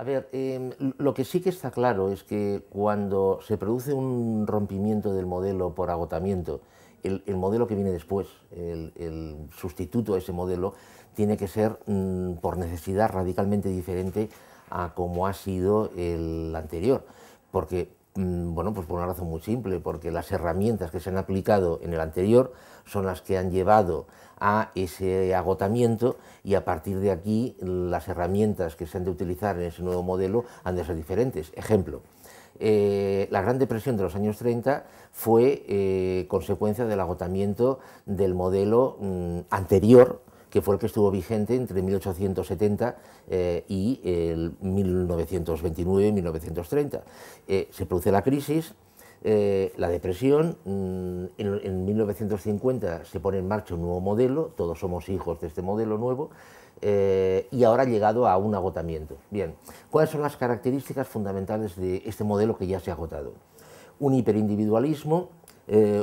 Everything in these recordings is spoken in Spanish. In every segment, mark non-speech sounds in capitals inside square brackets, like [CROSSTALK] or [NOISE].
A ver, em, lo que sí que está claro es que cuando se produce un rompimiento del modelo por agotamiento, el, modelo que viene después, el, sustituto a ese modelo, tiene que ser mm, por necesidad radicalmente diferente a como ha sido el anterior. Porque Mm, bueno, pues por una razón muy simple, porque las herramientas que se han aplicado en el anterior son las que han llevado a ese agotamiento y a partir de aquí las herramientas que se han de utilizar en ese nuevo modelo han de ser diferentes. Ejemplo, eh, la Gran Depresión de los años 30 fue eh, consecuencia del agotamiento del modelo mm, anterior que fue el que estuvo vigente entre 1870 eh, y el 1929 1930. Eh, se produce la crisis, eh, la depresión, mm, en, 1950 se pone en marcha un nuevo modelo, todos somos hijos de este modelo nuevo, y ahora ha llegado a un agotamiento. Bien, ¿cuáles son las características fundamentales de este modelo que ya se ha agotado? Un hiperindividualismo,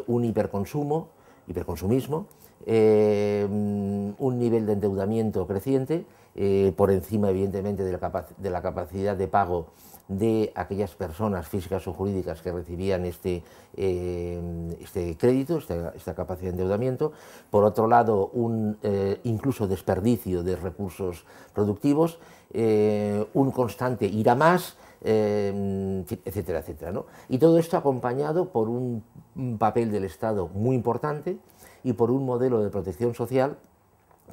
un hiperconsumo, hiperconsumismo, eh, un nivel de endeudamiento creciente, eh, por encima evidentemente de la, capacidad de pago de aquellas personas físicas o jurídicas que recibían este, eh, este crédito, esta, capacidad de endeudamiento. Por otro lado, un incluso desperdicio de recursos productivos, un constante ir a más, Em, etcétera, etcétera. ¿no? Y todo esto acompañado por un papel del Estado muy importante y por un modelo de protección social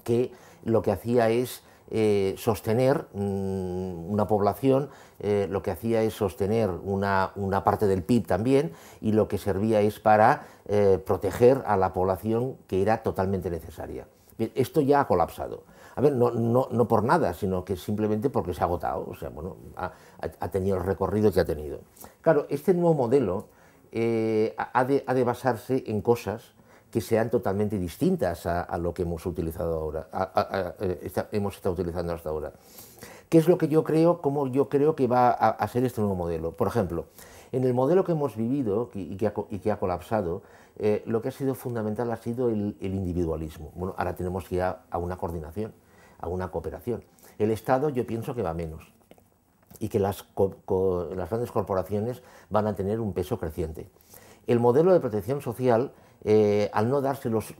que lo que hacía es eh, sostener mm, una población, eh, lo que hacía es sostener una, parte del PIB también y lo que servía es para eh, proteger a la población que era totalmente necesaria. esto ya ha colapsado. A ver, no, por nada, sino que simplemente porque se ha agotado, o sea, bueno, ha, tenido el recorrido que ha tenido. Claro, este nuevo modelo eh, ha, de, basarse en cosas que sean totalmente distintas a, lo que hemos utilizado ahora, eh, hemos estado utilizando hasta ahora. ¿Qué es lo que yo creo, cómo yo creo que va a, ser este nuevo modelo? Por ejemplo, en el modelo que hemos vivido y que ha, colapsado, eh, lo que ha sido fundamental ha sido el, individualismo. Bueno, ahora tenemos que ir a una coordinación a una cooperación. El Estado yo pienso que va menos y que las, grandes corporaciones van a tener un peso creciente. El modelo de protección social, eh, al no darse los,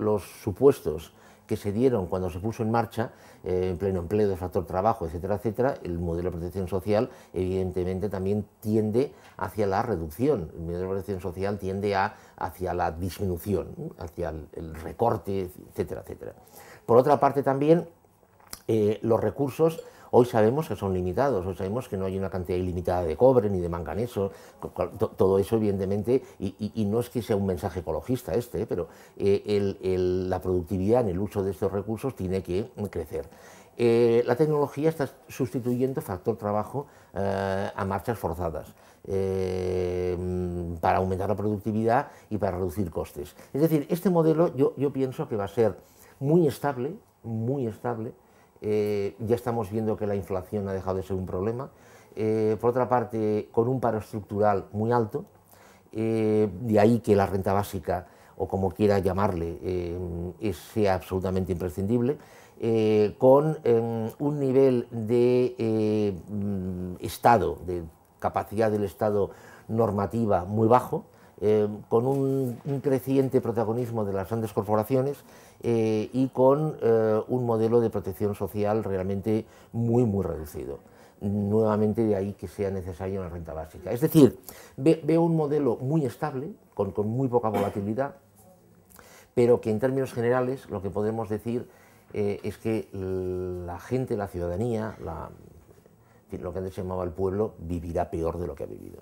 supuestos que se dieron cuando se puso en marcha, eh, en pleno empleo de factor trabajo, etcétera, etcétera, el modelo de protección social evidentemente también tiende hacia la reducción, el modelo de protección social tiende a, hacia la disminución, hacia el, el recorte, etcétera, etcétera. Por otra parte también, eh, los recursos hoy sabemos que son limitados, hoy sabemos que no hay una cantidad ilimitada de cobre ni de manganeso, todo eso evidentemente, y, no es que sea un mensaje ecologista este, eh, pero eh, la productividad en el uso de estos recursos tiene que crecer. la tecnología está sustituyendo factor trabajo a marchas forzadas para aumentar la productividad y para reducir costes. Es decir, este modelo yo, yo pienso que va a ser muy estable, muy estable, eh, ya estamos viendo que la inflación ha dejado de ser un problema. Eh, por otra parte, con un paro estructural muy alto, eh, de ahí que la renta básica, o como quiera llamarle, sea absolutamente imprescindible, con em, un nivel de Estado, de capacidad del Estado normativa muy bajo, con un creciente protagonismo de las grandes corporaciones, eh, y con eh, un modelo de protección social realmente muy, muy reducido. Nuevamente de ahí que sea necesaria una renta básica. Es decir, veo un modelo muy estable, con, muy poca volatilidad, pero que en términos generales lo que podemos decir eh, es que la gente, la ciudadanía, lo que antes se llamaba el pueblo, vivirá peor de lo que ha vivido.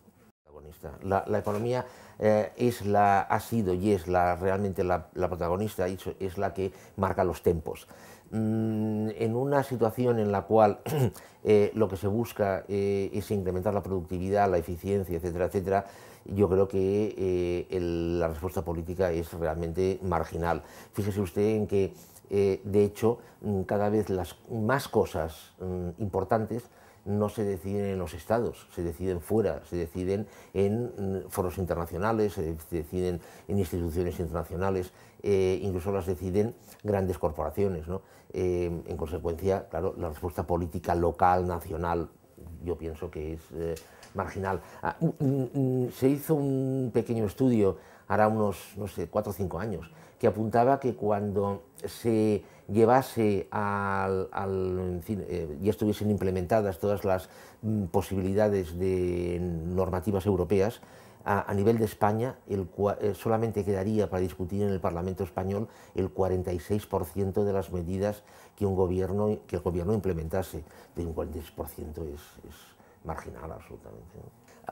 La, economía eh, la, ha sido y es la, realmente la, protagonista, es, la que marca los tempos. Mm, en una situación en la cual [CLEARS THROAT] eh, lo que se busca eh, es incrementar la productividad, la eficiencia, etcétera, etcétera, yo creo que la respuesta política es realmente marginal. Fíjese usted en que, de hecho, mm, cada vez las más cosas mm, importantes no se deciden en los estados, se deciden fuera, se deciden en mm, foros internacionales, se deciden en instituciones internacionales, eh, incluso las deciden grandes corporaciones. ¿no? Eh, en consecuencia, claro, la respuesta política local, nacional, yo pienso que es eh, marginal. Ah, mm, mm, se hizo un pequeño estudio, hará unos, no sé, cuatro o cinco años, que apuntaba que cuando se llevase al, eh, ya estuviesen implementadas todas las mm, posibilidades de normativas europeas, a, nivel de España eh, solamente quedaría para discutir en el Parlamento español el 46% de las medidas que, un gobierno, que el gobierno implementase. Pero un 46% es, marginal absolutamente.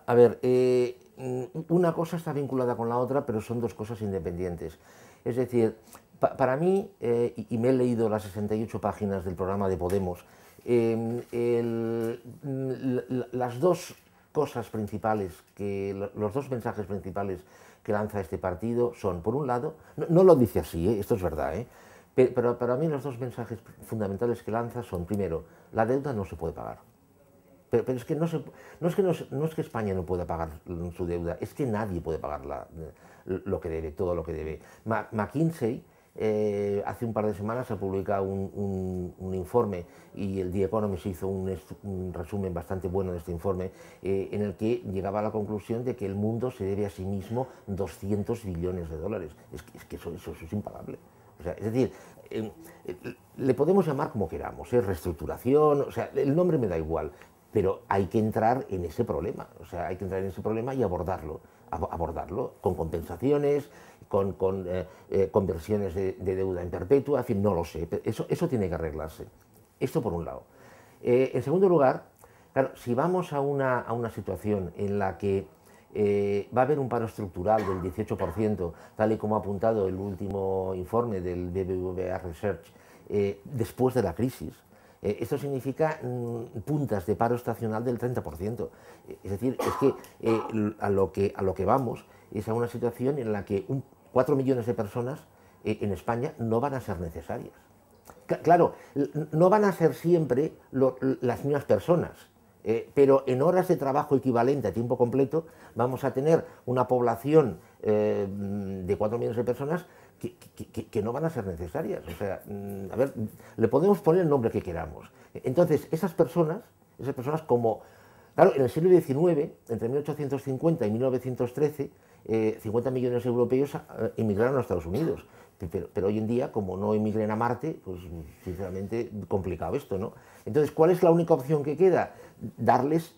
A ver, eh, mm, una cosa está vinculada con la otra, pero son dos cosas independientes. Es decir, para mí, eh, y, me he leído las 68 páginas del programa de Podemos, em, mm, las dos cosas principales, que, los dos mensajes principales que lanza este partido son, por un lado, no, lo dice así, eh, esto es verdad, eh, pero para mí los dos mensajes fundamentales que lanza son, primero, la deuda no se puede pagar. Pero, es que, no, es que, España no pueda pagar su deuda, es que nadie puede pagar eh, lo que debe, todo lo que debe. McKinsey eh, hace un par de semanas ha publicado un, informe y el The Economist hizo un, resumen bastante bueno de este informe eh, en el que llegaba a la conclusión de que el mundo se debe a sí mismo 200 billones de dólares. Es que, eso, es impagable. es decir, le podemos llamar como queramos, reestructuración, o sea, el nombre me da igual, pero hay que entrar en ese problema, o sea, hay que entrar en ese problema y abordarlo, abordarlo con compensaciones, con, con eh, eh, conversiones de, deuda en perpetua, en fin, no lo sé, eso, tiene que arreglarse. Esto por un lado. Eh, en segundo lugar, claro, si vamos a una, situación en la que va a haber un paro estructural del 18%, tal y como ha apuntado el último informe del BBVA Research, después de la crisis, eh, esto significa mm, puntas de paro estacional del 30%. Eh, es decir, es eh, que, a lo que vamos es a una situación en la que 4 millones de personas en España no van a ser necesarias. claro, no van a ser siempre las mismas personas. pero en horas de trabajo equivalente a tiempo completo vamos a tener una población de 4 millones de personas que, no van a ser necesarias. O sea, mm, a ver, le podemos poner el nombre que queramos. Entonces, esas personas, esas personas como... Claro, en el siglo XIX, entre 1850 y 1913, 50 eh, millones de europeos eh, emigraron a Estados Unidos. Pero, pero, hoy en día, como no emigren a Marte, pues sinceramente complicado esto, ¿no? Entonces, ¿cuál es la única opción que queda? Darles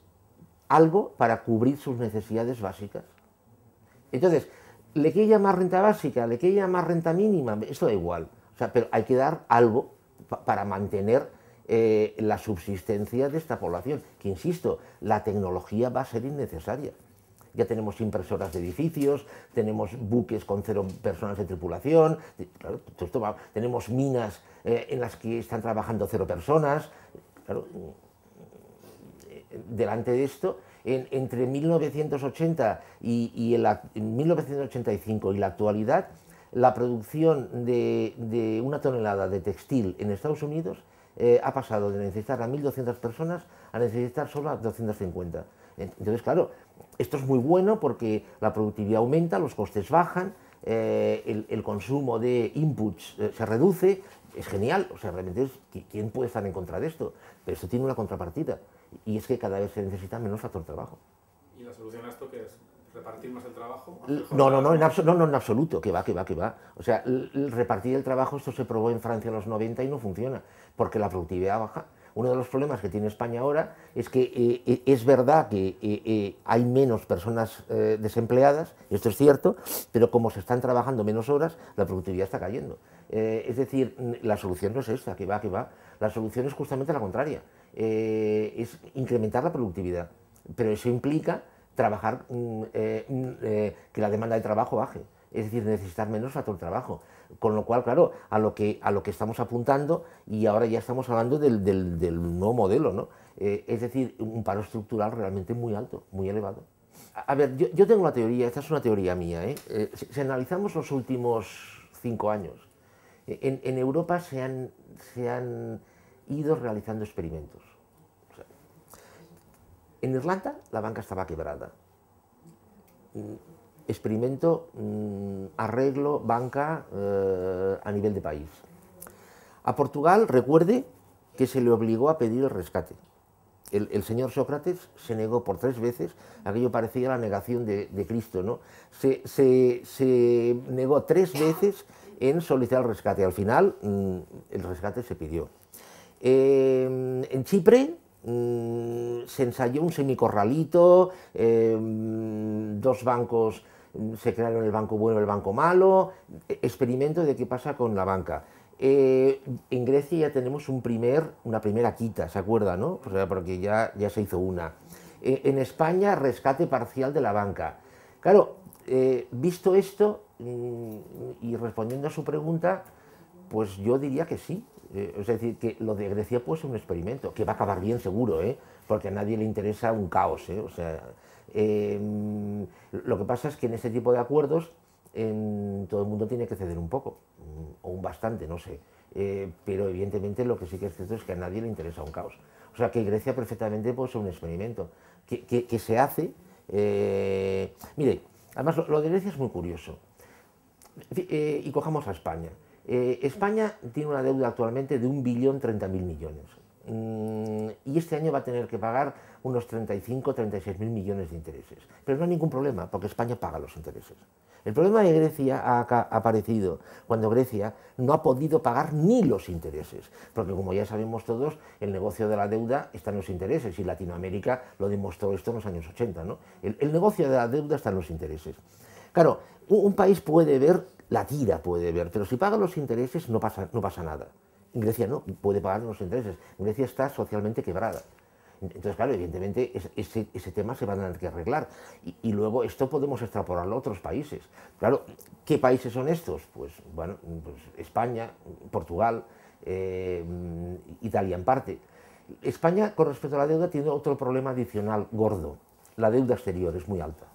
algo para cubrir sus necesidades básicas. Entonces, le ella más renta básica, le ella más renta mínima, esto da igual. pero hay que dar algo para mantener eh, la subsistencia de esta población. Que insisto, la tecnología va a ser innecesaria. Ya tenemos impresoras de edificios, tenemos buques con cero personas de tripulación, tenemos minas eh, en las que están trabajando cero personas. Eh, delante de esto, entre 1980 y, 1985 y la actualidad, la producción de, una tonelada de textil en Estados Unidos eh, ha pasado de necesitar a 1.200 personas a necesitar solo a 250. Entonces, claro, esto es muy bueno porque la productividad aumenta, los costes bajan, eh, el, consumo de inputs eh, se reduce, es genial, o sea, realmente ¿quién puede estar en contra de esto? Pero esto tiene una contrapartida. Y es que cada vez se necesita menos factor trabajo. ¿Y la solución a esto qué es? ¿Repartir más el trabajo? No, no, no, en absoluto, que va, que va, que va. O sea, repartir el trabajo, esto se probó en Francia en los 90 y no funciona, porque la productividad baja. Uno de los problemas que tiene España ahora es que eh, eh, es verdad que eh, hay menos personas desempleadas, esto es cierto, pero como se están trabajando menos horas, la productividad está cayendo. es decir, la solución no es esta, que va, que va. La solución es justamente la contraria. Eh, es incrementar la productividad, pero eso implica trabajar, mm, eh, mm, eh, que la demanda de trabajo baje, es decir, necesitar menos el trabajo. Con lo cual, claro, a lo que, a lo que estamos apuntando y ahora ya estamos hablando del, nuevo modelo, ¿no? es decir, un paro estructural realmente muy alto, muy elevado. A, ver, yo, tengo una teoría, esta es una teoría mía, si, analizamos los últimos cinco años, en, Europa se han ido realizando experimentos. en Irlanda la banca estaba quebrada. Experimento, mm, arreglo, banca eh, a nivel de país. A Portugal, recuerde que se le obligó a pedir el rescate. El, señor Sócrates se negó por tres veces, aquello parecía la negación de, Cristo, ¿no? Se, se, negó tres veces en solicitar el rescate. Al final, mm, el rescate se pidió. Eh, en Chipre mm, se ensayó un semicorralito, eh, dos bancos, mm, se crearon el banco bueno y el banco malo, experimento de qué pasa con la banca. Eh, en Grecia ya tenemos una primera quita, ¿se acuerda? porque ya, se hizo una. en España, rescate parcial de la banca. Claro, visto esto mm, y respondiendo a su pregunta, pues yo diría que sí, eh, es decir, que lo de Grecia puede ser un experimento, que va a acabar bien seguro, ¿eh? porque a nadie le interesa un caos. ¿eh? O sea, em, lo que pasa es que en ese tipo de acuerdos todo el mundo tiene que ceder un poco, mm, o un bastante, no sé. pero evidentemente lo que sí que es cierto es que a nadie le interesa un caos. O sea, que Grecia perfectamente puede ser un experimento, que, se hace. mire, además lo, de Grecia es muy curioso. y cojamos a España. Eh, España tiene una deuda actualmente de un billón treinta mil millones mm, y este año va a tener que pagar unos 35, 36000 millones de intereses. Pero no hay ningún problema porque España paga los intereses. El problema de Grecia ha aparecido cuando Grecia no ha podido pagar ni los intereses, porque como ya sabemos todos, el negocio de la deuda está en los intereses y Latinoamérica lo demostró esto en los años 80. El, negocio de la deuda está en los intereses. Claro, un país puede ver la tira puede ver, pero si paga los intereses no pasa, no pasa nada. Grecia no puede pagar los intereses, Grecia está socialmente quebrada. Entonces, claro, evidentemente ese, tema se va a tener que arreglar. Y, luego esto podemos extrapolarlo a otros países. Claro, ¿qué países son estos? Pues, bueno, pues España, Portugal, eh, Italia en parte. España, con respecto a la deuda, tiene otro problema adicional gordo. La deuda exterior es muy alta.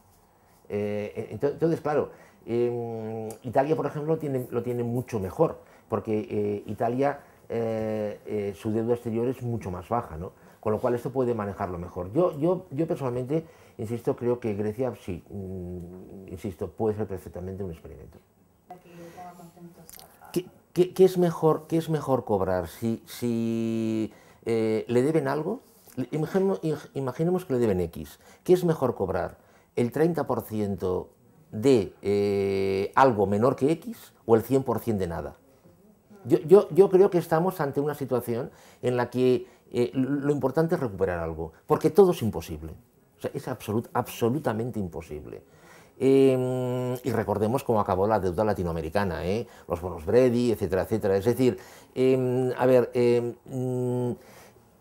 Eh, entonces, claro, Em, Italia, por ejemplo, lo tiene, mucho mejor, porque eh, Italia, eh, eh, su deuda exterior es mucho más baja, ¿no? Con lo cual esto puede manejarlo mejor. Yo, yo, yo personalmente, insisto, creo que Grecia, sí, mm, insisto, puede ser perfectamente un experimento. ¿Qué, es, mejor, qué es mejor cobrar? Si, si le deben algo, imaginemos, imaginemos que le deben X, ¿qué es mejor cobrar? ¿El 30% de eh, algo menor que X o el 100% de nada. Yo, yo, creo que estamos ante una situación en la que eh, lo importante es recuperar algo, porque todo es imposible. es absolutamente imposible. Em, y recordemos cómo acabó la deuda latinoamericana, ¿eh? los bonos Brady, etcétera, etcétera. Es decir, em, a ver, em,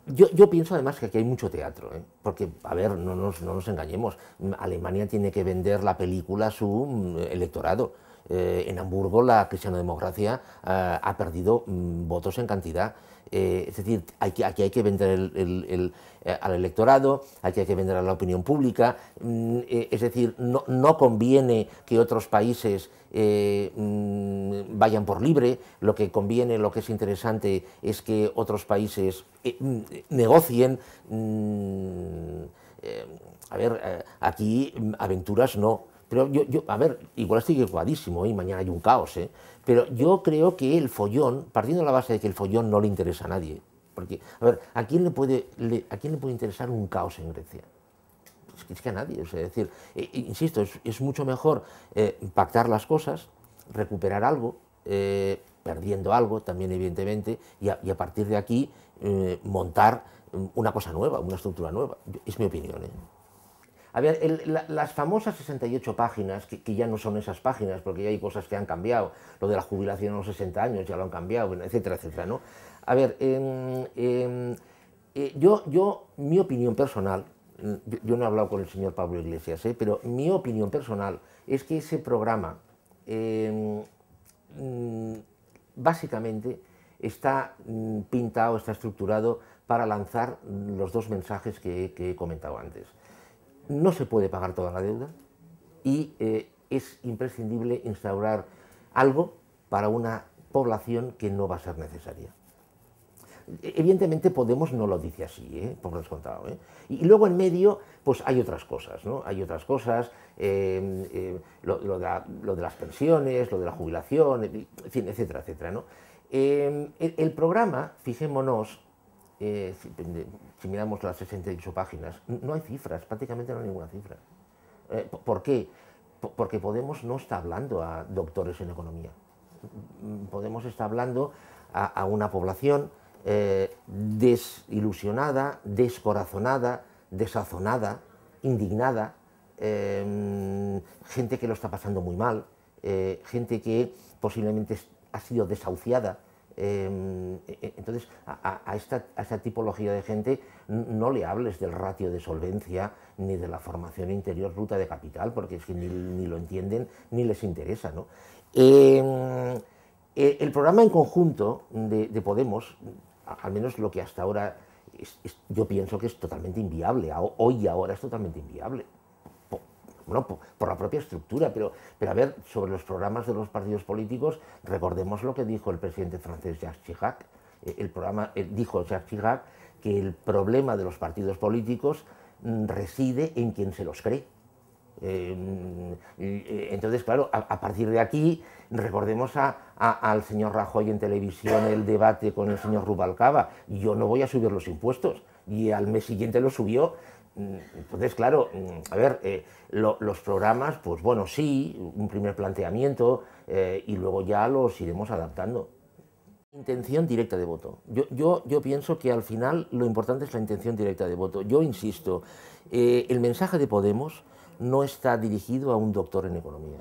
yo, pienso además que aquí hay mucho teatro, ¿eh? porque, a ver, no nos, no nos, engañemos, Alemania tiene que vender la película a su mm, electorado. Eh, en Hamburgo la cristianodemocracia eh, ha perdido mm, votos en cantidad. Eh, es decir, aquí, hay que vender eh, al electorado, aquí hay que vender a la opinión pública. Mm, eh, es decir, no, conviene que otros países mm, vayan por libre. Lo que conviene, lo que es interesante es que otros países mm, negocien. a ver, aquí aventuras no. Pero yo, yo, a ver, igual estoy equivocadísimo y mañana hay un caos, ¿eh? Pero yo creo que el follón, partiendo de la base de que el follón no le interesa a nadie, porque, a ver, ¿a quién le puede, ¿a quién le puede interesar un caos en Grecia? Es que, a nadie, es decir, e, e, insisto, es, mucho mejor eh, pactar las cosas, recuperar algo, eh, perdiendo algo también evidentemente, y y a partir de aquí eh, montar mm, una cosa nueva, una estructura nueva. Es mi opinión. A ver, las famosas 68 páginas, que, ya no son esas páginas, porque ya hay cosas que han cambiado, lo de la jubilación a los 60 años ya lo han cambiado, etcétera, etcétera, ¿no? A ver, em, em, eh, yo, mi opinión personal, yo no he hablado con el señor Pablo Iglesias, ¿eh? pero mi opinión personal es que ese programa em, mm, básicamente está mm, pintado, está estructurado para lanzar los dos mensajes que he comentado antes no se puede pagar toda la deuda y eh, es imprescindible instaurar algo para una población que no va a ser necesaria. Evidentemente Podemos no lo dice así, ¿eh? por descontado. ¿eh? Y luego en medio pues hay otras cosas, ¿no? Hay otras cosas, eh, lo, de las pensiones, lo de la jubilación, etcétera, etcétera, ¿no? el, programa, fijémonos, si miramos las 68 páginas, no hay cifras, prácticamente no hay ninguna cifra. Eh, ¿Por qué? Porque Podemos no está hablando a doctores en economía. Mm, Podemos está hablando a, una población eh, desilusionada, descorazonada, desazonada, indignada, em, gente que lo está pasando muy mal, eh, gente que posiblemente ha sido desahuciada Em, e, e, entonces, a, esta, tipología de gente no le hables del ratio de solvencia ni de la formación interior ruta de capital, porque es que ni, lo entienden ni les interesa. Em, e, el programa en conjunto de, Podemos, al menos lo que hasta ahora yo pienso que es totalmente inviable, hoy y ahora es totalmente inviable bueno, por, la propia estructura, pero, pero a ver, sobre los programas de los partidos políticos, recordemos lo que dijo el presidente francés Jacques Chirac. Eh, el programa, eh, dijo Jacques Chirac que el problema de los partidos políticos mm, reside en quien se los cree. Em, eh, entonces, claro, a partir de aquí, recordemos al señor Rajoy en televisión el debate con el señor Rubalcaba. Yo no voy a subir los impuestos. Y al mes siguiente lo subió. Mm, entonces, claro, mm, a ver, eh, los programas, pues bueno, sí, un primer planteamiento eh, y luego ya los iremos adaptando. Intención directa de voto. Yo, yo, pienso que al final lo importante es la intención directa de voto. Yo insisto, eh, el mensaje de Podemos no está dirigido a un doctor en economía.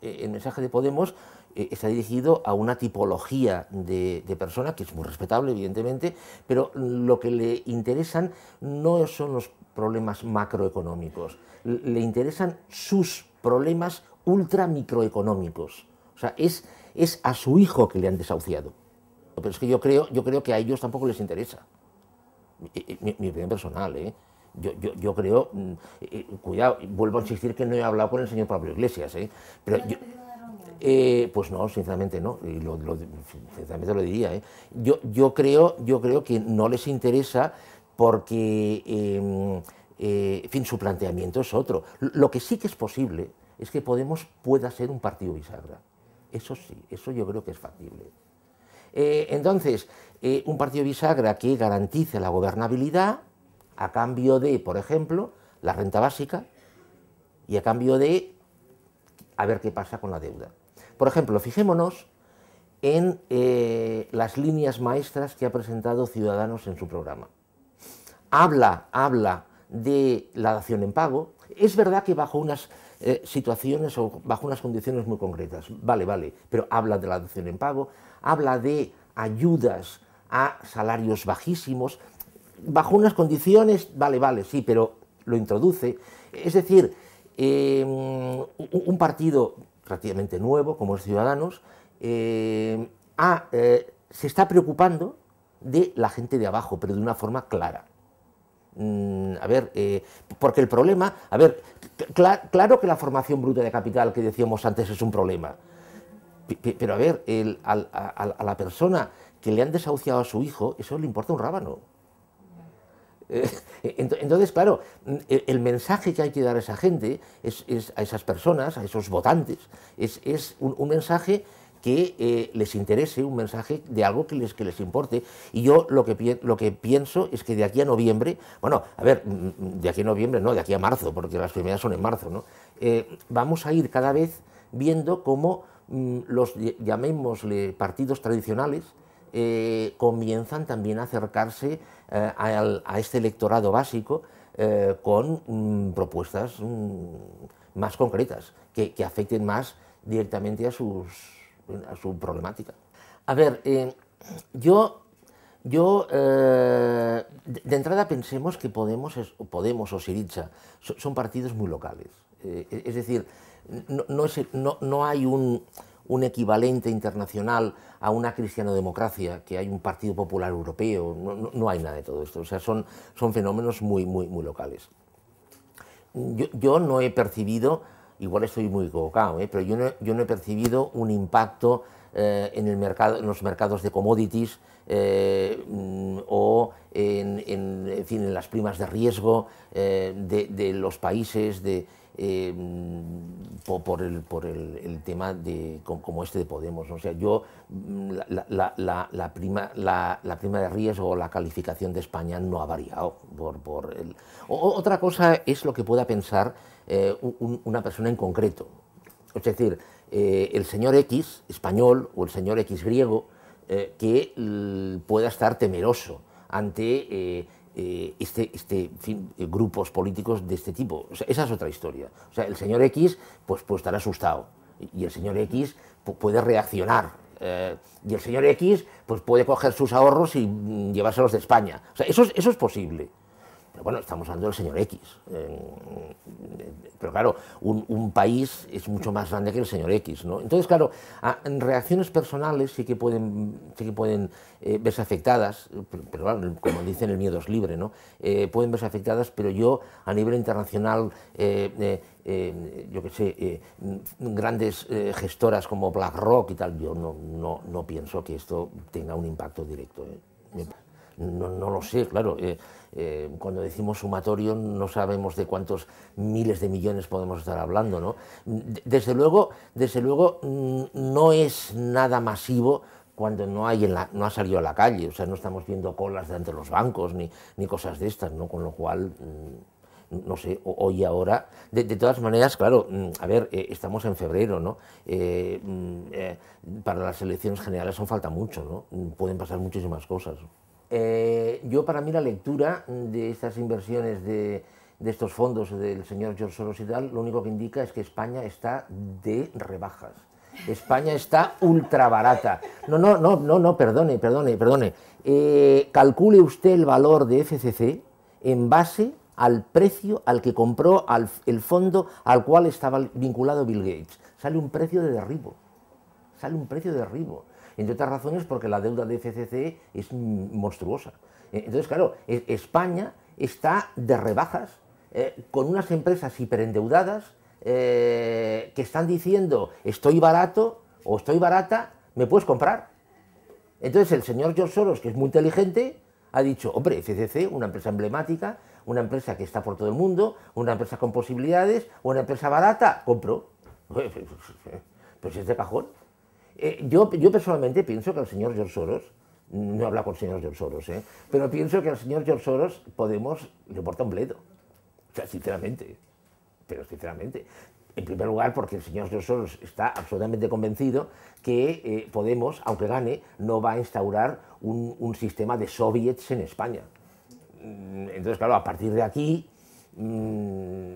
el mensaje de Podemos eh, está dirigido a una tipología de, persona, que es muy respetable, evidentemente, pero lo que le interesan no son los problemas macroeconómicos, le interesan sus problemas ultramicroeconómicos. O sea, es, es a su hijo que le han desahuciado. Pero es que yo creo, yo creo que a ellos tampoco les interesa. Eh, eh, mi, opinión personal, ¿eh? Yo, creo, mm, cuidado, vuelvo a insistir que no he hablado con el señor Pablo Iglesias, ¿eh? pero yo, eh, pues no, sinceramente no, sinceramente lo diría. ¿eh? Yo, creo, yo creo que no les interesa porque, em, eh, fin, su planteamiento es otro. Lo que sí que es posible es que Podemos pueda ser un partido bisagra. Eso sí, eso yo creo que es factible. entonces, un partido bisagra que garantice la gobernabilidad a cambio de, por ejemplo, la renta básica y a cambio de a ver qué pasa con la deuda. Por ejemplo, fijémonos en eh, las líneas maestras que ha presentado Ciudadanos en su programa. Habla, habla de la dación en pago. Es verdad que bajo unas eh, situaciones o bajo unas condiciones muy concretas, vale, vale, pero habla de la dación en pago, habla de ayudas a salarios bajísimos, bajo unas condiciones, vale, vale, sí, pero lo introduce. Es decir, eh, un partido relativamente nuevo, como los Ciudadanos, eh, ah, eh, se está preocupando de la gente de abajo, pero de una forma clara. Mm, a ver, porque el problema, a ver, claro que la formación bruta de capital que decíamos antes es un problema, pero a ver, a la persona que le han desahuciado a su hijo, eso le importa un rábano. Eh, [LAUGHS] entonces, claro, mm, el mensaje que hay que dar a esa gente, es, a esas personas, a esos votantes, es, un, mensaje que eh, les interese, un mensaje de algo que les, importe. Y yo lo que, pienso es que de aquí a noviembre, bueno, a ver, mm, mm, de aquí a noviembre, no, de aquí a marzo, porque las primeras son en marzo, ¿no? Eh, vamos a ir cada vez viendo cómo los, llamémosle, partidos tradicionales comienzan también a acercarse eh, a este electorado básico eh, con mm, propuestas mm, más concretas, que, afecten más directamente a, sus, su problemática. A ver, eh, yo, yo de, entrada pensemos que Podemos, Podemos o Siricha son, partidos muy locales. E, es decir, no hay un un equivalente internacional a una cristianodemocracia, que hay un Partido Popular Europeo, no, hay nada de todo esto. O sea, son, son fenómenos muy, muy, muy locales. Yo, no he percibido, igual estoy muy equivocado, ¿eh? pero yo yo no he percibido un impacto eh, en, el mercado, en los mercados de commodities eh, mm, o en, las primas de riesgo eh, de, los países de, mm, por, el, tema de, como este de Podemos. O sea, yo mm, la, prima, la, prima de riesgo o la calificación de España no ha variado. Por, por otra cosa es lo que pueda pensar una persona en concreto. Es decir, eh, el señor X español o el señor X griego eh, que pueda estar temeroso ante eh, este, este grupos políticos de este tipo. esa es otra historia. O sea, el señor X pues, puede estar asustado y el señor X puede reaccionar. y el señor X pues, puede coger sus ahorros y mm, llevárselos de España. eso es posible. Bueno, estamos hablando del señor X. pero claro, un, país es mucho más grande que el señor X. ¿no? Entonces, claro, reacciones personales sí que pueden, que pueden eh, verse afectadas, pero, como dicen, el miedo es libre, ¿no? Eh, pueden verse afectadas, pero yo a nivel internacional, eh, yo qué sé, grandes gestoras como BlackRock y tal, yo no, no, no, pienso que esto tenga un impacto directo no, no lo sé, claro. Eh, eh, cuando decimos sumatorio no sabemos de cuántos miles de millones podemos estar hablando, ¿no? Desde luego, desde luego mm, no es nada masivo cuando no, hay no ha salido a la calle, o sea, no estamos viendo colas delante de los bancos ni, cosas de estas, ¿no? Con lo cual mm, no sé, hoy ahora. De, todas maneras, claro, mm, a ver, eh, estamos en febrero, ¿no? para las elecciones generales son falta mucho, ¿no? Pueden pasar muchísimas cosas. Eh, yo para mí la lectura de estas inversiones de, estos fondos del señor George Soros y tal, lo único que indica es que España está de rebajas. España está ultra barata. No, no, no, no, no, perdone, perdone, perdone. Eh, calcule usted el valor de FCC en base al precio al que compró el fondo al cual estaba vinculado Bill Gates. Sale un precio de derribo. Sale un precio de derribo entre otras razones porque la deuda de FCC es monstruosa. E, entonces, claro, e, España está de rebajas eh, con unas empresas hiperendeudadas eh, que están diciendo estoy barato o estoy barata, ¿me puedes comprar? Entonces el señor George Soros, que es muy inteligente, ha dicho, hombre, FCC, una empresa emblemática, una empresa que está por todo el mundo, una empresa con posibilidades, una empresa barata, compro. [LAUGHS] Pues es de cajón. Eh, yo, personalmente pienso que el señor George Soros, no habla con el señor George Soros, ¿eh? pero pienso que al señor George Soros Podemos le importa un bledo. O sea, sinceramente. Pero sinceramente. En primer lugar, porque el señor George Soros está absolutamente convencido que eh, Podemos, aunque gane, no va a instaurar un, sistema de soviets en España. Mm, entonces, claro, a partir de aquí, mm,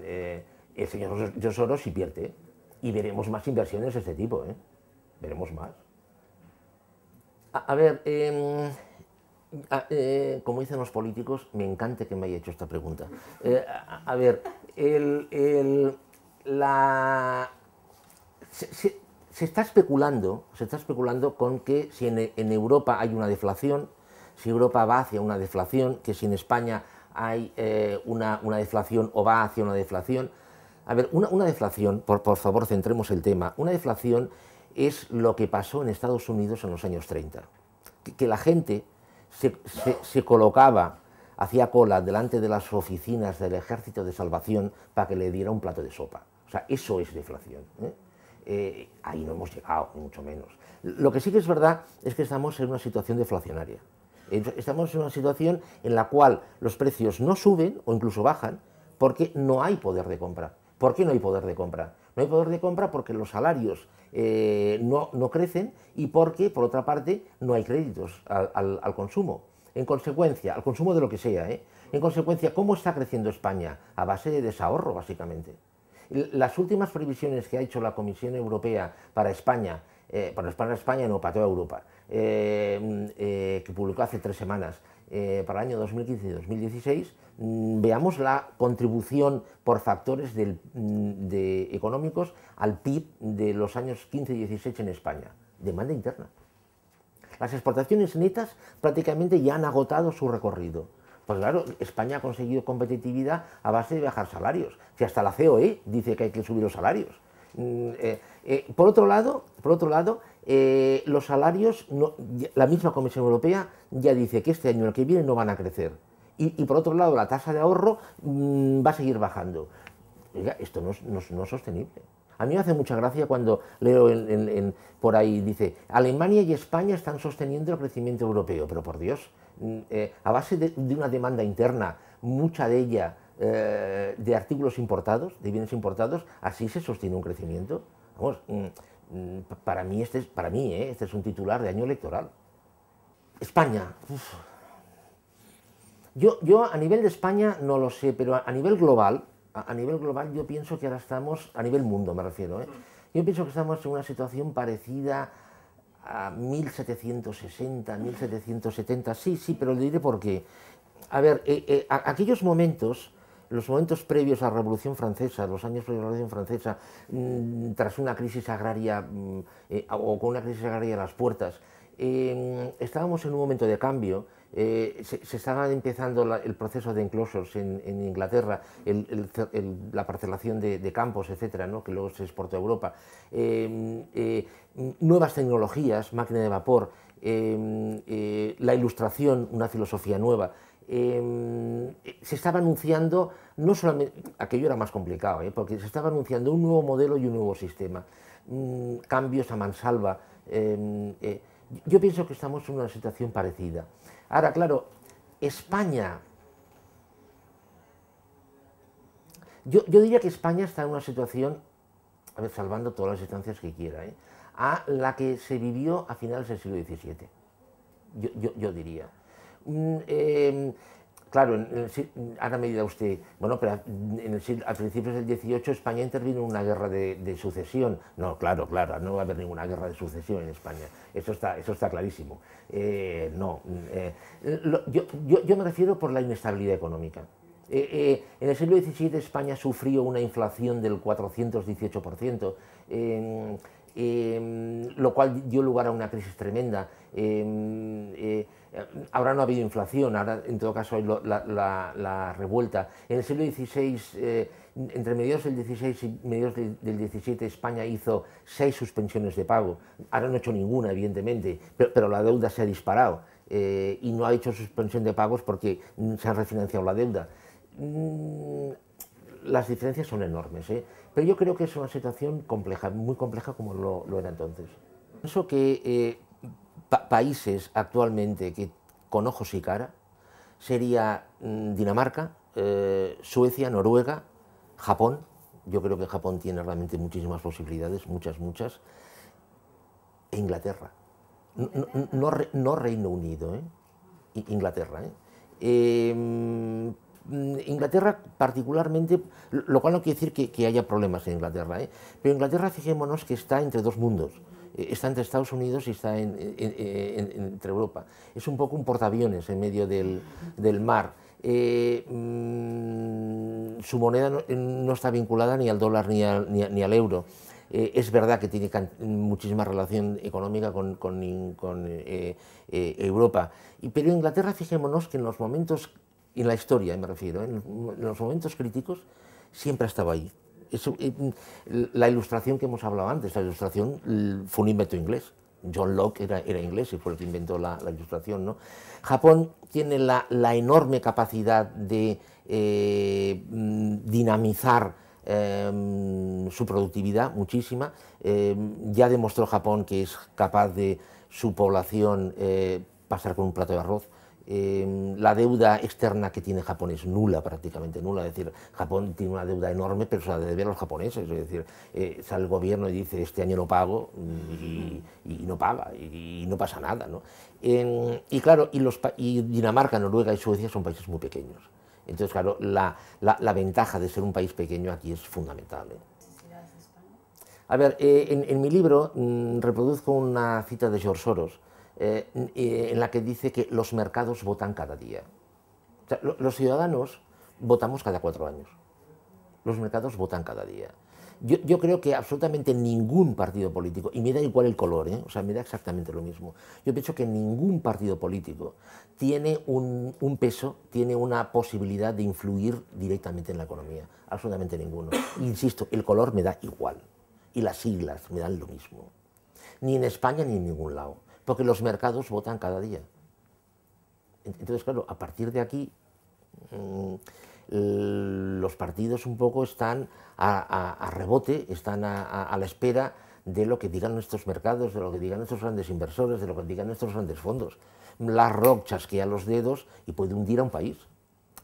el señor George Soros invierte y veremos más inversiones de este tipo. ¿eh? veremos más. A, ver, em, eh, como dicen los políticos, me encanta que me haya hecho esta pregunta. Eh, a, ver, la, se, está especulando, se está especulando con que si en, Europa hay una deflación, si Europa va hacia una deflación, que si en España hay eh, una, deflación o va hacia una deflación. A ver, una, una deflación, por, por favor, centremos el tema, una deflación es lo que pasó en Estados Unidos en los años 30. Que, la gente se, colocaba, hacía cola delante de las oficinas del Ejército de Salvación para que le diera un plato de sopa. O sea, eso es deflación. ¿eh? Eh, ahí no hemos llegado, ni mucho menos. Lo que sí que es verdad es que estamos en una situación deflacionaria. Estamos en una situación en la cual los precios no suben o incluso bajan porque no hay poder de compra. ¿Por qué no hay poder de compra? No hay poder de compra porque los salarios eh, no, crecen y porque, por otra parte, no hay créditos al, consumo. En consecuencia, al consumo de lo que sea, ¿eh? en consecuencia, ¿cómo está creciendo España? A base de desahorro, básicamente. Las últimas previsiones que ha hecho la Comisión Europea para España, eh, para España no, para toda Europa, eh, mm, que publicó hace tres semanas, eh, para el año 2015 y 2016 mm, veamos la contribución por factores mm, económicos al PIB de los años 15 y 16 en España. Demanda interna. Las exportaciones netas prácticamente ya han agotado su recorrido. Pues claro, España ha conseguido competitividad a base de bajar salarios. Si hasta la COE dice que hay que subir los salarios. Mm, eh, eh, por otro lado, por otro lado eh, los salarios, la misma Comisión Europea ya dice que este año, el que viene, no van a crecer. Y, por otro lado, la tasa de ahorro mm, va a seguir bajando. esto no, es sostenible. A mí me hace mucha gracia cuando leo por ahí, dice, Alemania y España están sosteniendo el crecimiento europeo, pero por Dios, mm, eh, a base de, una demanda interna, mucha de ella eh, de artículos importados, de bienes importados, así se sostiene un crecimiento. Vamos, mm, Mm, para mí, este es, para mí ¿eh? este es un titular de año electoral. España. Yo, yo a nivel de España no lo sé, pero a, nivel global, a, nivel global yo pienso que ahora estamos, a nivel mundo me refiero, ¿eh? yo pienso que estamos en una situación parecida a 1760, 1770, sí, sí, pero le diré por qué. A ver, eh, eh, aquellos momentos los momentos previos a la Revolución Francesa, los años previos a la Revolución Francesa, mm, tras una crisis agraria mm, eh, o con una crisis agraria a las puertas, estábamos en un momento de cambio. Eh, se, estaba empezando el proceso de enclosures en, Inglaterra, la parcelación de, campos, etcétera, que luego se exportó a Europa. Em, eh, nuevas tecnologías, máquina de vapor, em, la ilustración, una filosofía nueva. Em, se estaba anunciando, no solamente, aquello era más complicado, ¿eh? porque se estaba anunciando un nuevo modelo y un nuevo sistema, mm, cambios a mansalva. Em, eh, yo pienso que estamos en una situación parecida. Ahora, claro, España, yo, diría que España está en una situación, a ver, salvando todas las distancias que quiera, ¿eh? a la que se vivió a finales del siglo XVII, yo diría. Mm, em, claro, a la ahora me dirá usted, bueno, pero en el, a principios del 18 España intervino en una guerra de, sucesión. No, claro, claro, no va a haber ninguna guerra de sucesión en España. Eso está, eso está clarísimo. Eh, no, mm, eh, yo, me refiero por la inestabilidad económica. Eh, en el siglo XVII España sufrió una inflación del 418%. Em, lo cual dio lugar a una crisis tremenda. Em, eh, ahora no ha habido inflación, ahora en todo caso hay la, revuelta. En el siglo XVI, eh, entre mediados del XVI y mediados del XVII, España hizo seis suspensiones de pago. Ahora no ha hecho ninguna, evidentemente, pero, pero la deuda se ha disparado eh, y no ha hecho suspensión de pagos porque se ha refinanciado la deuda. Mm, las diferencias son enormes. Pero yo creo que es una situación compleja, muy compleja como lo, era entonces. Pienso que eh, países actualmente que con ojos y cara sería mm, Dinamarca, eh, Suecia, Noruega, Japón. Yo creo que Japón tiene realmente muchísimas posibilidades, muchas, muchas. E Inglaterra. No, Reino Unido, ¿eh? Inglaterra. ¿eh? Em, Mm, Inglaterra particularmente, lo cual no quiere decir que, haya problemas en Inglaterra, ¿eh? pero Inglaterra fijémonos que está entre dos mundos, eh, está entre Estados Unidos y está entre Europa. Es un poco un portaaviones en medio del, mar. Eh, mm, su moneda no, está vinculada ni al dólar ni al, euro. es verdad que tiene muchísima relación económica con, Europa, pero Inglaterra, fijémonos que en los momentos y en la historia me refiero, ¿eh? en, los momentos críticos siempre estaba ahí. Eh, mm, la ilustración que hemos hablado antes, la ilustración mm, fue un invento inglés. John Locke era, era inglés y fue el que inventó la, ilustración. ¿no? Japón tiene la, enorme capacidad de eh, mm, dinamizar em, su productividad muchísima. Em, ya demostró Japón que es capaz de su población pasar con un plato de arroz Em, la deuda externa que tiene Japón es nula, prácticamente nula. Es decir, Japón tiene una deuda enorme, pero se la debe a los japoneses. Es decir, eh, sale el gobierno y dice, este año no pago, y, no paga, y, no pasa nada. ¿no? y claro, y, Dinamarca, Noruega y Suecia son países muy pequeños. Entonces, claro, la, ventaja de ser un país pequeño aquí es fundamental. ¿eh? A ver, eh, en, mi libro mm, reproduzco una cita de George Soros, eh, eh, en la que dice que los mercados votan cada día. los ciudadanos votamos cada cuatro años. Los mercados votan cada día. Yo, creo que absolutamente ningún partido político, y me da igual el color, ¿eh? o sea, me da exactamente lo mismo, yo pienso que ningún partido político tiene un, peso, tiene una posibilidad de influir directamente en la economía, absolutamente ninguno. Insisto, el color me da igual, y las siglas me dan lo mismo, ni en España ni en ningún lado porque los mercados votan cada día. Entonces, claro, a partir de aquí mm, los partidos un poco están a, rebote, están a, la espera de lo que digan nuestros mercados, de lo que digan nuestros grandes inversores, de lo que digan nuestros grandes fondos. La rock chasquea los dedos y puede hundir a un país.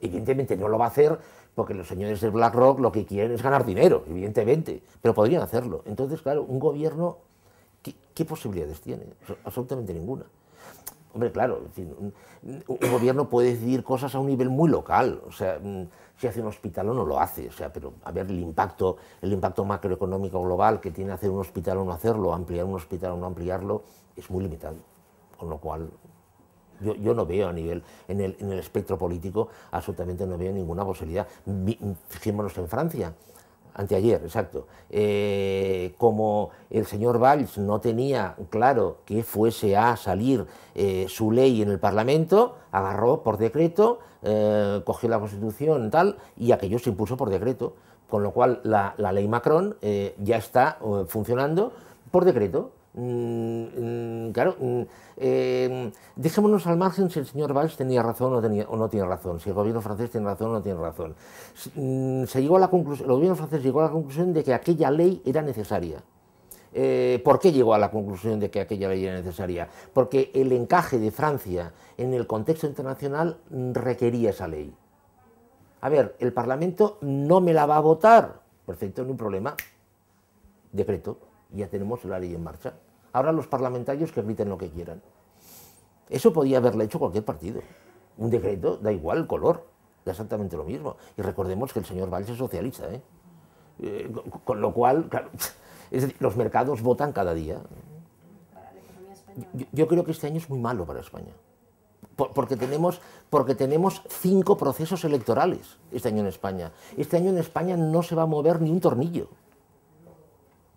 Evidentemente no lo va a hacer porque los señores de BlackRock lo que quieren es ganar dinero, evidentemente, pero podrían hacerlo. Entonces, claro, un gobierno ¿Qué, posibilidades tiene? Absolutamente ninguna. Hombre, claro, un, gobierno puede decidir cosas a un nivel muy local. O sea, mm, si hace un hospital o no lo hace. O sea, pero a ver el impacto, el impacto macroeconómico global que tiene hacer un hospital o no hacerlo, ampliar un hospital o no ampliarlo, es muy limitado. Con lo cual, yo, yo no veo a nivel, en el, en el espectro político, absolutamente no veo ninguna posibilidad. Fijémonos en Francia anteayer, exacto. Eh, como el señor Valls no tenía claro que fuese a salir eh, su ley en el Parlamento, agarró por decreto, eh, cogió la Constitución tal, y aquello se impuso por decreto. Con lo cual la ley Macron ya está funcionando por decreto. Mm, mm, claro, mm, em, dejémonos al margen si el señor Valls tenía razón o, no tiene razón, si el gobierno francés tiene razón o no tiene razón. se llegó a el gobierno francés llegó a la conclusión de que aquella ley era necesaria. Eh, ¿Por qué llegó a la conclusión de que aquella ley era necesaria? Porque el encaje de Francia en el contexto internacional requería esa ley. A ver, el Parlamento no me la va a votar. Perfecto, no hay problema. Decreto ya tenemos la ley en marcha. Ahora los parlamentarios que griten lo que quieran. Eso podía haberle hecho cualquier partido. Un decreto, da igual el color, da exactamente lo mismo. Y recordemos que el señor Valls es socialista, ¿eh? eh con, lo cual, [LAUGHS] los mercados votan cada día. Yo, creo que este año es muy malo para España, porque, tenemos, porque tenemos cinco procesos electorales este año en España. Este año en España no se va a mover ni un tornillo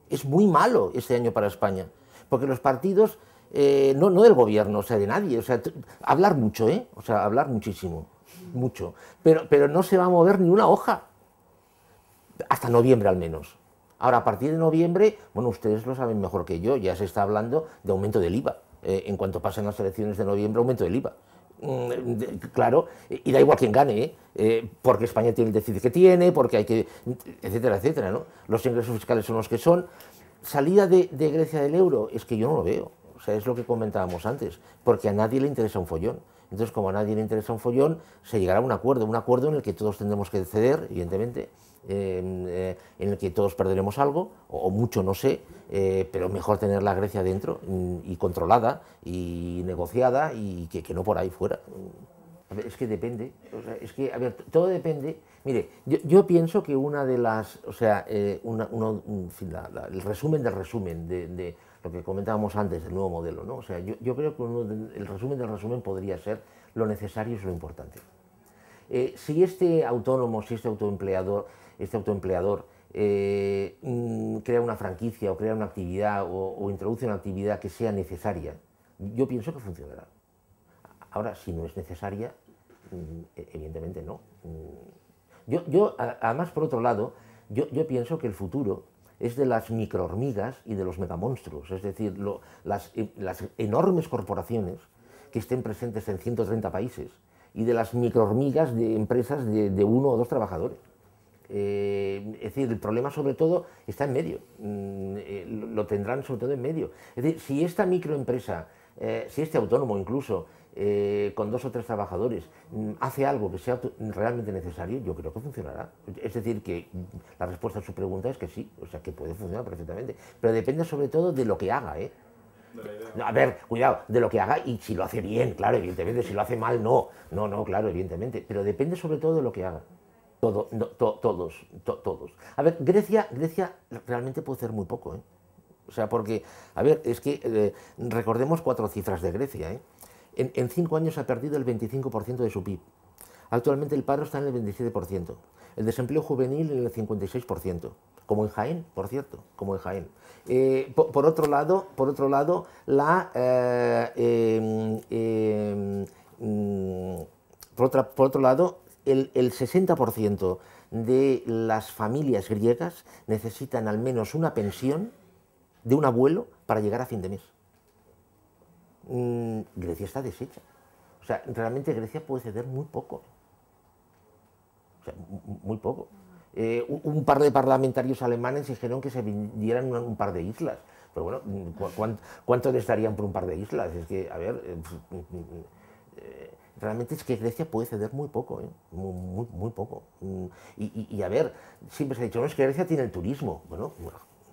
es muy malo este año para España, porque los partidos, eh, no, no, del gobierno, o sea, de nadie, o sea, hablar mucho, ¿eh? O sea, hablar muchísimo, mucho, pero, pero no se va a mover ni una hoja, hasta noviembre al menos. Ahora, a partir de noviembre, bueno, ustedes lo saben mejor que yo, ya se está hablando de aumento del IVA. Eh, en cuanto pasen las elecciones de noviembre, aumento del IVA. Mm, claro, y da igual quien gane, eh, porque España tiene el déficit que tiene, porque hay que, etcétera, etcétera, ¿no? Los ingresos fiscales son los que son. Salida de, de Grecia del euro, es que yo no lo veo, o sea, es lo que comentábamos antes, porque a nadie le interesa un follón. Entonces, como a nadie le interesa un follón, se llegará a un acuerdo, un acuerdo en el que todos tendremos que ceder, evidentemente, en eh, el que todos perderemos algo, o, mucho, no sé, eh, pero mejor tener la Grecia dentro mm, y controlada y negociada y que, no por ahí fuera. es que depende, es que, a ver, todo depende. Mire, yo, pienso que una de las, o sea, eh, mm, el resumen del resumen de lo que comentábamos antes del nuevo modelo. ¿no? O sea, yo, creo que el resumen del resumen podría ser lo necesario es lo importante. Eh, si este autónomo, si este autoempleador, este autoempleador eh, mm, crea una franquicia o crea una actividad o, o, introduce una actividad que sea necesaria, yo pienso que funcionará. Ahora, si no es necesaria, mm, e, evidentemente no. Mm, yo, yo además, por otro lado, yo, yo pienso que el futuro es de las microhormigas y de los megamonstruos, es decir, eh, las, enormes corporaciones que estén presentes en 130 países y de las microhormigas de empresas de, uno o dos trabajadores. Eh, es decir, el problema sobre todo está en medio, mm, eh, lo tendrán sobre todo en medio. Es decir, si esta microempresa eh, si este autónomo incluso, eh, con dos o tres trabajadores, mm, hace algo que sea realmente necesario, yo creo que funcionará. Es decir, que mm, la respuesta a su pregunta es que sí, o sea, que puede funcionar perfectamente. Pero depende sobre todo de lo que haga, ¿eh? A ver, cuidado, de lo que haga y si lo hace bien, claro, evidentemente, si lo hace mal, no, no, no, claro, evidentemente, pero depende sobre todo de lo que haga. Todo, todos, todos. A ver, Grecia, Grecia realmente puede hacer muy poco, ¿eh? O sea, porque, a ver, es que eh, recordemos cuatro cifras de Grecia. ¿eh? En, cinco años ha perdido el 25% de su PIB. Actualmente el paro está en el 27%. El desempleo juvenil en el 56%. Como en Jaén, por cierto, como en Jaén. Eh, por, otro lado, por otro lado, la... Eh, em, em, mm, por, otra, por otro lado, el, el 60% de las familias griegas necesitan al menos una pensión de un abuelo para llegar a fin de mes. Mm, Grecia está deshecha. O sea, realmente Grecia puede ceder muy poco. muy poco. Eh, un, par de parlamentarios alemanes dijeron que se vendieran un, par de islas. Pero bueno, mm, cuánto, por un par de islas? Es que, a ver, eh, mm, eh, realmente es que Grecia puede ceder muy poco, muy, poco. Y, a ver, siempre se ha dicho, no, es que Grecia tiene el turismo. Bueno,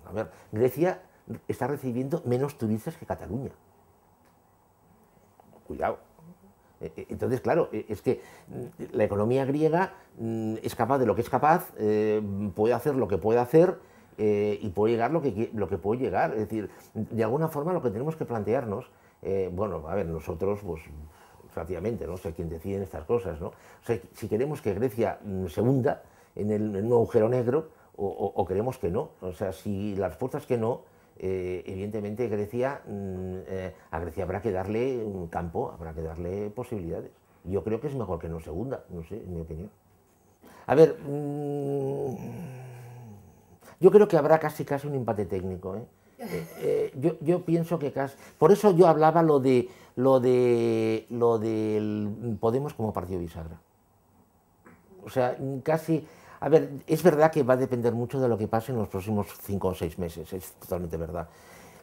a ver, Grecia está recibiendo menos turistas que Cataluña. Cuidado. E, e, entonces, claro, e, es que mm, la economía griega mm, es capaz de lo que es capaz, eh, puede hacer lo que puede hacer eh, y puede llegar lo que, lo que puede llegar. Es decir, de alguna forma lo que tenemos que plantearnos, eh, bueno, a ver, nosotros, pues prácticamente, no o sé sea, quién decide estas cosas, ¿no? O sea, si queremos que Grecia mm, se hunda en, el, un agujero negro o, o, queremos que no. O sea, si la respuesta es que no, eh, evidentemente Grecia, mm, eh, a Grecia habrá que darle un campo, habrá que darle posibilidades. Yo creo que es mejor que no segunda, no sé, en mi opinión. A ver, mm, yo creo que habrá casi casi un empate técnico. ¿eh? yo, pienso que casi. Por eso yo hablaba lo de lo de lo del Podemos como partido bisagra. O sea, casi a ver, es verdad que va a depender mucho de lo que pase en los próximos cinco o seis meses, es totalmente verdad.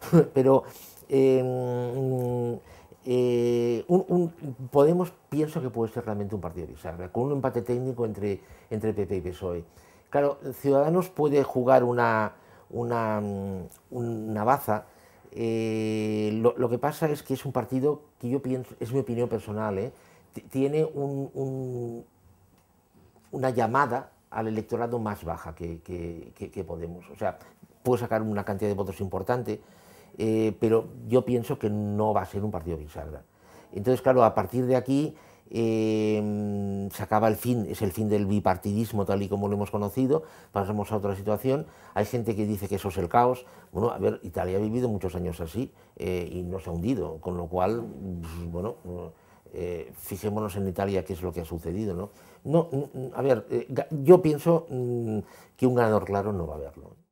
[LAUGHS] Pero em, eh, Podemos pienso que puede ser realmente un partido bizarro, con un empate técnico entre, entre PP y PSOE. Claro, Ciudadanos puede jugar una, una, mm, baza. Eh, lo, que pasa es que es un partido que yo pienso, es mi opinión personal, ¿eh? tiene una llamada al electorado más baja que, Podemos. O sea, puede sacar una cantidad de votos importante, eh, pero yo pienso que no va a ser un partido bisagra. Entonces, claro, a partir de aquí eh, se acaba el fin, es el fin del bipartidismo tal y como lo hemos conocido, pasamos a otra situación, hay gente que dice que eso es el caos, bueno, a ver, Italia ha vivido muchos años así eh, y no se ha hundido, con lo cual, pues, bueno, fijémonos en Italia qué es lo que ha sucedido, ¿no? No, a ver, eh, yo pienso mm, que un ganador claro no va a haberlo.